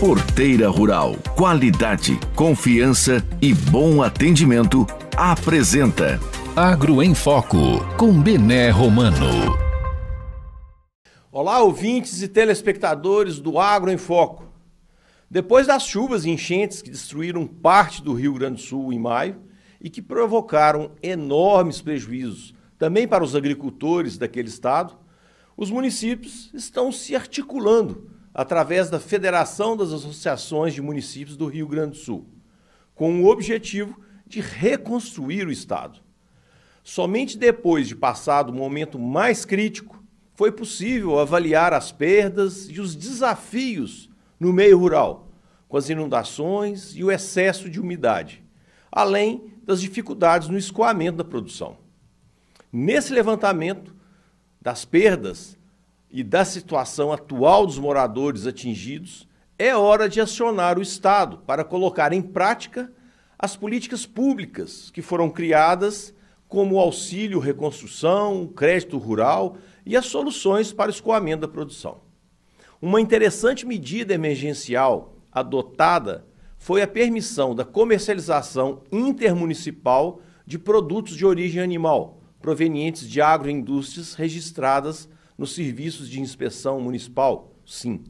Porteira Rural, qualidade, confiança e bom atendimento apresenta Agro em Foco com Bené Romano. Olá, ouvintes e telespectadores do Agro em Foco. Depois das chuvas e enchentes que destruíram parte do Rio Grande do Sul em maio e que provocaram enormes prejuízos também para os agricultores daquele estado, os municípios estão se articulando através da Federação das Associações de Municípios do Rio Grande do Sul, com o objetivo de reconstruir o Estado. Somente depois de passado o momento mais crítico, foi possível avaliar as perdas e os desafios no meio rural, com as inundações e o excesso de umidade, além das dificuldades no escoamento da produção. Nesse levantamento das perdas, e da situação atual dos moradores atingidos, é hora de acionar o Estado para colocar em prática as políticas públicas que foram criadas, como o auxílio reconstrução, crédito rural e as soluções para o escoamento da produção. Uma interessante medida emergencial adotada foi a permissão da comercialização intermunicipal de produtos de origem animal, provenientes de agroindústrias registradas nos serviços de inspeção municipal? Sim.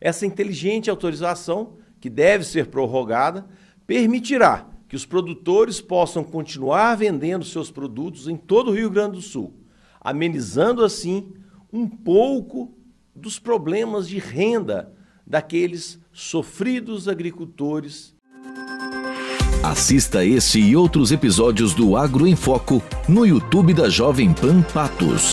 Essa inteligente autorização, que deve ser prorrogada, permitirá que os produtores possam continuar vendendo seus produtos em todo o Rio Grande do Sul, amenizando assim um pouco dos problemas de renda daqueles sofridos agricultores. Assista este e outros episódios do Agro em Foco no YouTube da Jovem Pan Patos.